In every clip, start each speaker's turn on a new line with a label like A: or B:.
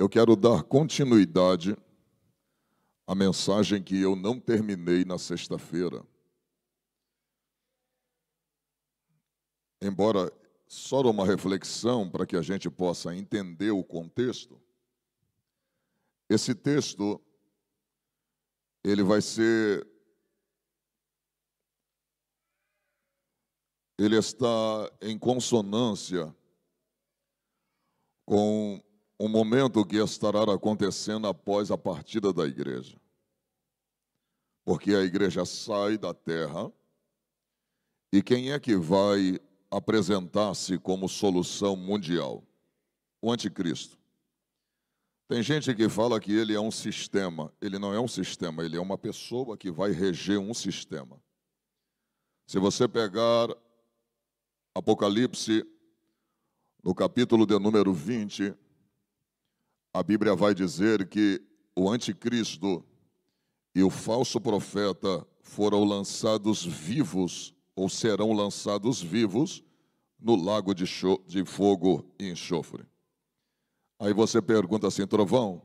A: Eu quero dar continuidade à mensagem que eu não terminei na sexta-feira. Embora só uma reflexão para que a gente possa entender o contexto, esse texto ele vai ser ele está em consonância com um momento que estará acontecendo após a partida da igreja. Porque a igreja sai da terra e quem é que vai apresentar-se como solução mundial? O anticristo. Tem gente que fala que ele é um sistema. Ele não é um sistema, ele é uma pessoa que vai reger um sistema. Se você pegar Apocalipse, no capítulo de número 20, a Bíblia vai dizer que o anticristo e o falso profeta foram lançados vivos, ou serão lançados vivos, no lago de, de fogo e enxofre. Aí você pergunta assim, Trovão,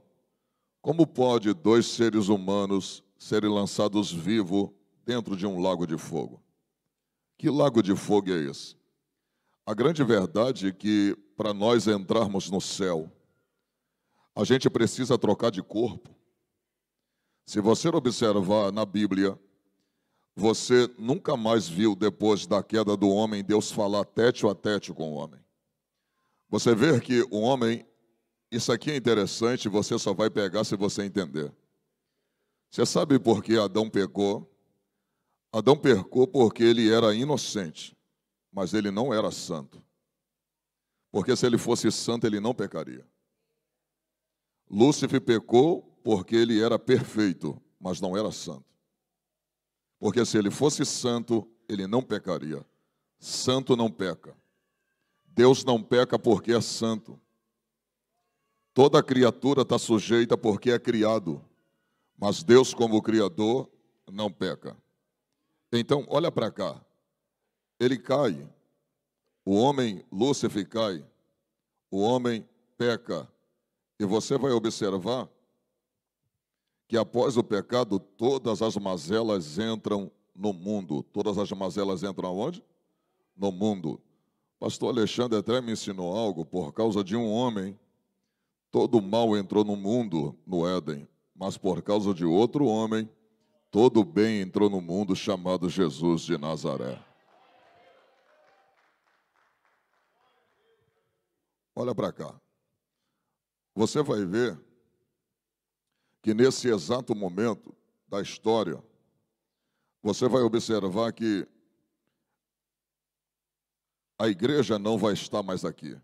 A: como pode dois seres humanos serem lançados vivos dentro de um lago de fogo? Que lago de fogo é esse? A grande verdade é que para nós entrarmos no céu, a gente precisa trocar de corpo. Se você observar na Bíblia, você nunca mais viu depois da queda do homem Deus falar tete a tete com o homem. Você vê que o homem, isso aqui é interessante, você só vai pegar se você entender. Você sabe por que Adão pecou? Adão pecou porque ele era inocente, mas ele não era santo. Porque se ele fosse santo, ele não pecaria. Lúcifer pecou porque ele era perfeito, mas não era santo. Porque se ele fosse santo, ele não pecaria. Santo não peca. Deus não peca porque é santo. Toda criatura está sujeita porque é criado. Mas Deus, como Criador, não peca. Então, olha para cá. Ele cai. O homem, Lúcifer, cai. O homem peca. E você vai observar que após o pecado, todas as mazelas entram no mundo. Todas as mazelas entram onde? No mundo. Pastor Alexandre até me ensinou algo. Por causa de um homem, todo mal entrou no mundo, no Éden. Mas por causa de outro homem, todo bem entrou no mundo, chamado Jesus de Nazaré. Olha para cá. Você vai ver que nesse exato momento da história, você vai observar que a igreja não vai estar mais aqui.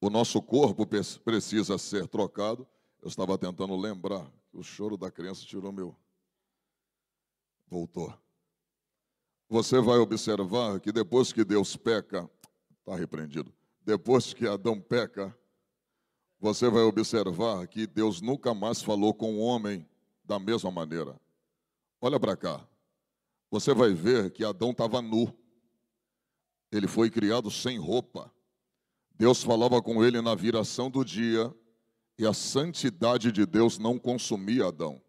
A: O nosso corpo precisa ser trocado. Eu estava tentando lembrar o choro da criança tirou meu. Voltou. Você vai observar que depois que Deus peca, está repreendido. Depois que Adão peca, você vai observar que Deus nunca mais falou com o homem da mesma maneira. Olha para cá. Você vai ver que Adão estava nu. Ele foi criado sem roupa. Deus falava com ele na viração do dia e a santidade de Deus não consumia Adão.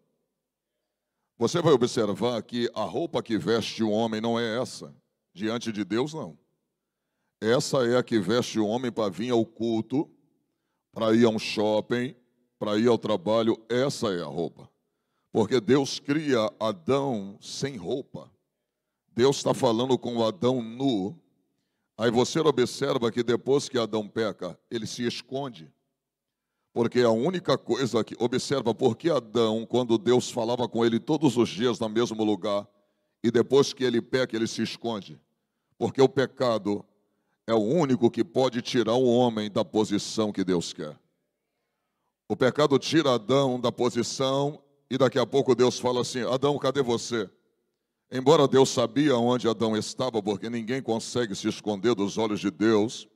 A: Você vai observar que a roupa que veste o homem não é essa, diante de Deus, não. Essa é a que veste o homem para vir ao culto para ir a um shopping, para ir ao trabalho, essa é a roupa. Porque Deus cria Adão sem roupa. Deus está falando com o Adão nu. Aí você observa que depois que Adão peca, ele se esconde. Porque a única coisa que. Observa, porque Adão, quando Deus falava com ele todos os dias no mesmo lugar, e depois que ele peca, ele se esconde. Porque o pecado é o único que pode tirar o homem da posição que Deus quer. O pecado tira Adão da posição e daqui a pouco Deus fala assim: Adão, cadê você? Embora Deus sabia onde Adão estava, porque ninguém consegue se esconder dos olhos de Deus.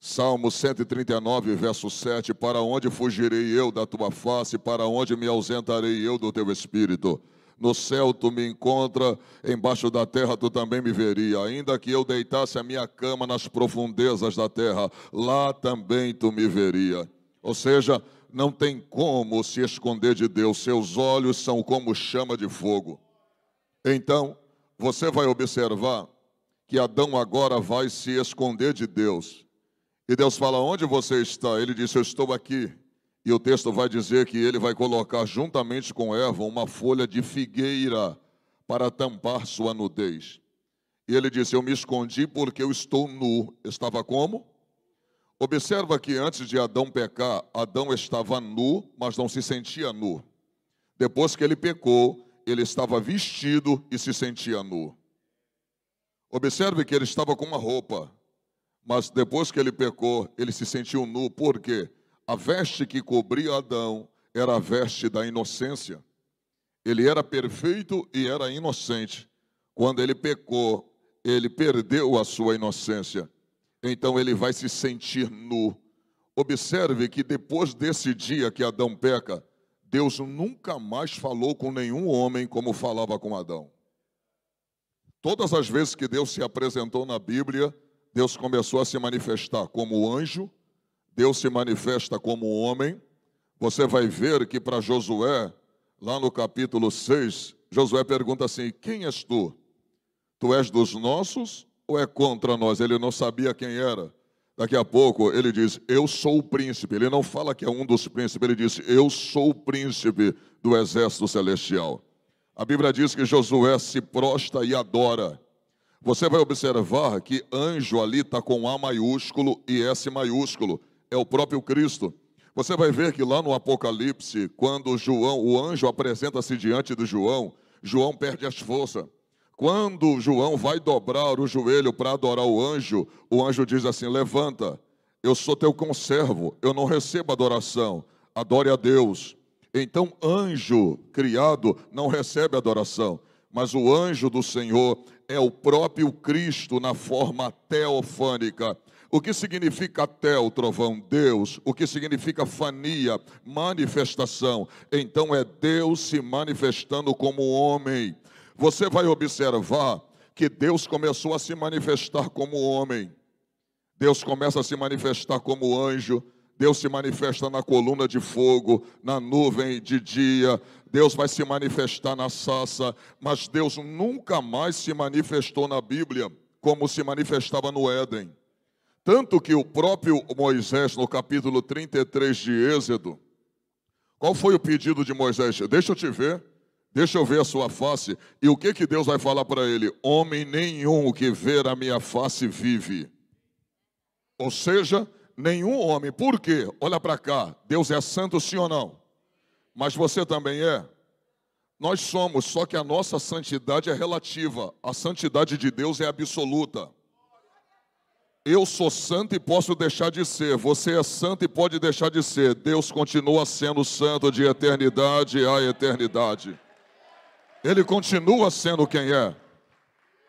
A: Salmo 139, verso 7: Para onde fugirei eu da tua face? Para onde me ausentarei eu do teu espírito? No céu tu me encontra, embaixo da terra tu também me veria. Ainda que eu deitasse a minha cama nas profundezas da terra, lá também tu me veria. Ou seja, não tem como se esconder de Deus, seus olhos são como chama de fogo. Então, você vai observar que Adão agora vai se esconder de Deus. E Deus fala: Onde você está? Ele disse: Eu estou aqui. E o texto vai dizer que ele vai colocar juntamente com Eva uma folha de figueira para tampar sua nudez. E ele disse: Eu me escondi porque eu estou nu. Estava como? Observa que antes de Adão pecar, Adão estava nu, mas não se sentia nu. Depois que ele pecou, ele estava vestido e se sentia nu. Observe que ele estava com uma roupa, mas depois que ele pecou, ele se sentiu nu. Por quê? A veste que cobria Adão era a veste da inocência. Ele era perfeito e era inocente. Quando ele pecou, ele perdeu a sua inocência. Então ele vai se sentir nu. Observe que depois desse dia que Adão peca, Deus nunca mais falou com nenhum homem como falava com Adão. Todas as vezes que Deus se apresentou na Bíblia, Deus começou a se manifestar como anjo, Deus se manifesta como homem, você vai ver que para Josué, lá no capítulo 6, Josué pergunta assim: Quem és tu? Tu és dos nossos ou é contra nós? Ele não sabia quem era. Daqui a pouco ele diz: Eu sou o príncipe. Ele não fala que é um dos príncipes, ele diz: Eu sou o príncipe do exército celestial. A Bíblia diz que Josué se prosta e adora. Você vai observar que anjo ali está com A maiúsculo e S maiúsculo é o próprio Cristo. Você vai ver que lá no Apocalipse, quando João, o anjo apresenta-se diante de João, João perde as forças. Quando João vai dobrar o joelho para adorar o anjo, o anjo diz assim: Levanta, eu sou teu conservo, eu não recebo adoração, adore a Deus. Então, anjo criado não recebe adoração, mas o anjo do Senhor é o próprio Cristo na forma teofânica. O que significa até o trovão? Deus. O que significa fania? Manifestação. Então é Deus se manifestando como homem. Você vai observar que Deus começou a se manifestar como homem. Deus começa a se manifestar como anjo. Deus se manifesta na coluna de fogo, na nuvem de dia, Deus vai se manifestar na sassa, mas Deus nunca mais se manifestou na Bíblia como se manifestava no Éden. Tanto que o próprio Moisés, no capítulo 33 de Êxodo, qual foi o pedido de Moisés? Deixa eu te ver, deixa eu ver a sua face. E o que, que Deus vai falar para ele? Homem nenhum que ver a minha face vive. Ou seja, nenhum homem. Por quê? Olha para cá. Deus é santo, sim ou não? Mas você também é? Nós somos, só que a nossa santidade é relativa. A santidade de Deus é absoluta. Eu sou santo e posso deixar de ser. Você é santo e pode deixar de ser. Deus continua sendo santo de eternidade a eternidade. Ele continua sendo quem é.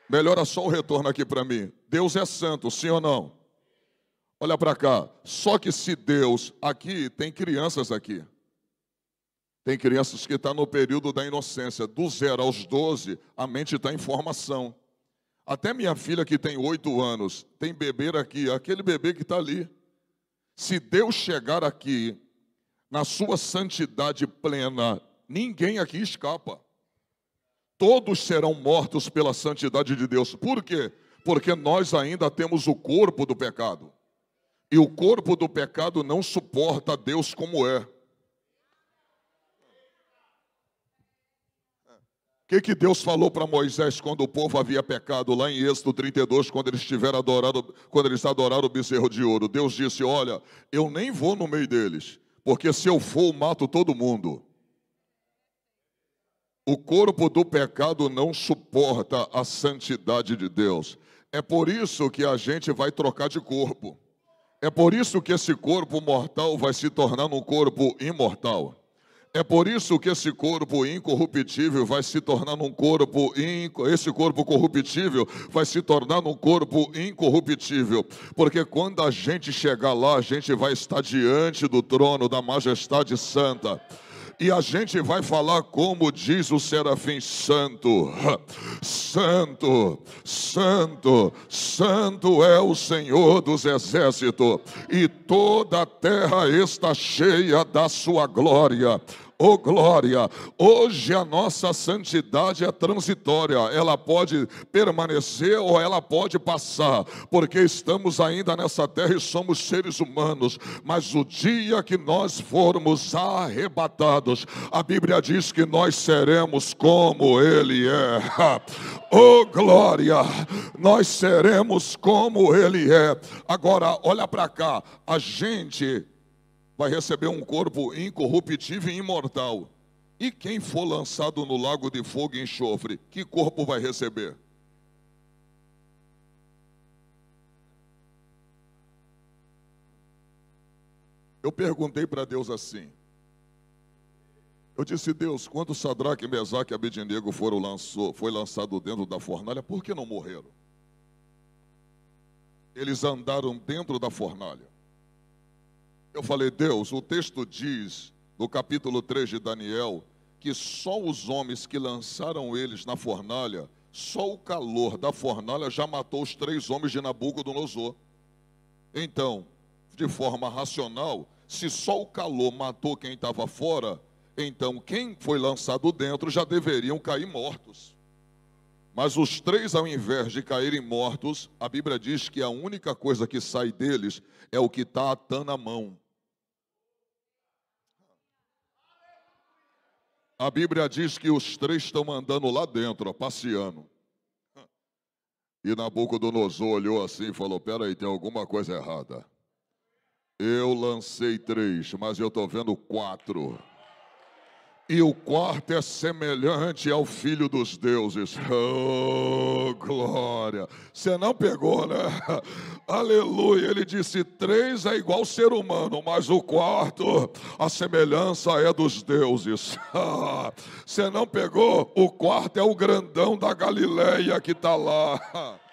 A: Melhora só o retorno aqui para mim. Deus é santo, sim ou não? Olha para cá. Só que se Deus aqui tem crianças aqui. Tem crianças que estão tá no período da inocência, do zero aos 12, a mente está em formação. Até minha filha que tem oito anos tem bebê aqui, aquele bebê que está ali. Se Deus chegar aqui na sua santidade plena, ninguém aqui escapa. Todos serão mortos pela santidade de Deus. Por quê? Porque nós ainda temos o corpo do pecado. E o corpo do pecado não suporta Deus como é. O que, que Deus falou para Moisés quando o povo havia pecado lá em Êxodo 32, quando eles tiveram adorado, quando eles adoraram o bezerro de ouro? Deus disse: Olha, eu nem vou no meio deles, porque se eu for, eu mato todo mundo. O corpo do pecado não suporta a santidade de Deus. É por isso que a gente vai trocar de corpo. É por isso que esse corpo mortal vai se tornar um corpo imortal. É por isso que esse corpo incorruptível vai se tornar um corpo inco... esse corpo corruptível vai se tornar um corpo incorruptível, porque quando a gente chegar lá, a gente vai estar diante do trono da majestade santa e a gente vai falar como diz o serafim santo. Santo, santo, santo é o Senhor dos exércitos, e toda a terra está cheia da sua glória. Oh glória! Hoje a nossa santidade é transitória, ela pode permanecer ou ela pode passar, porque estamos ainda nessa terra e somos seres humanos, mas o dia que nós formos arrebatados, a Bíblia diz que nós seremos como Ele é. Oh glória! Nós seremos como Ele é. Agora, olha para cá, a gente vai receber um corpo incorruptível e imortal. E quem for lançado no lago de fogo e enxofre, que corpo vai receber? Eu perguntei para Deus assim. Eu disse, Deus, quando Sadraque, Mesaque e Abednego foram lançou, foi lançado dentro da fornalha, por que não morreram? Eles andaram dentro da fornalha. Eu falei, Deus, o texto diz, no capítulo 3 de Daniel, que só os homens que lançaram eles na fornalha, só o calor da fornalha já matou os três homens de Nabucodonosor. Então, de forma racional, se só o calor matou quem estava fora, então quem foi lançado dentro já deveriam cair mortos. Mas os três, ao invés de caírem mortos, a Bíblia diz que a única coisa que sai deles é o que está atando a mão. A Bíblia diz que os três estão andando lá dentro, ó, passeando. E Nabucodonosor olhou assim e falou: Peraí, tem alguma coisa errada. Eu lancei três, mas eu estou vendo quatro. E o quarto é semelhante ao filho dos deuses. Oh, glória! Você não pegou, né? Aleluia! Ele disse: três é igual ser humano, mas o quarto, a semelhança é dos deuses. Você não pegou? O quarto é o grandão da Galileia que está lá.